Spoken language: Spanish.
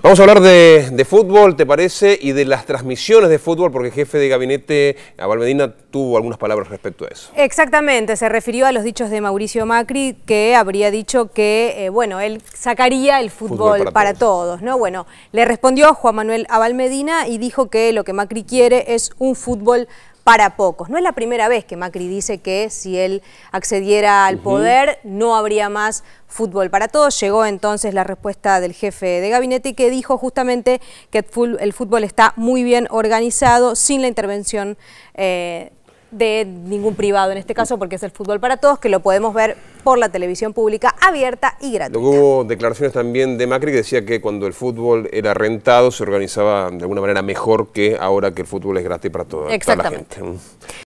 Vamos a hablar de, fútbol, ¿te parece? Y de las transmisiones de fútbol, porque el jefe de gabinete, abalmedina Medina, tuvo algunas palabras respecto a eso. Exactamente, se refirió a los dichos de Mauricio Macri, que habría dicho que, eh, bueno, él sacaría el fútbol, para, todos. ¿no? Bueno, le respondió Juan Manuel abalmedina Medina y dijo que lo que Macri quiere es un fútbol para pocos. No es la primera vez que Macri dice que si él accediera al poder no habría más fútbol para todos. Llegó entonces la respuesta del jefe de gabinete que dijo justamente que el fútbol está muy bien organizado sin la intervención eh, de ningún privado en este caso, porque es el fútbol para todos, que lo podemos ver por la televisión pública abierta y gratuita. hubo declaraciones también de Macri que decía que cuando el fútbol era rentado se organizaba de alguna manera mejor que ahora que el fútbol es gratis para todos. Exactamente. la gente.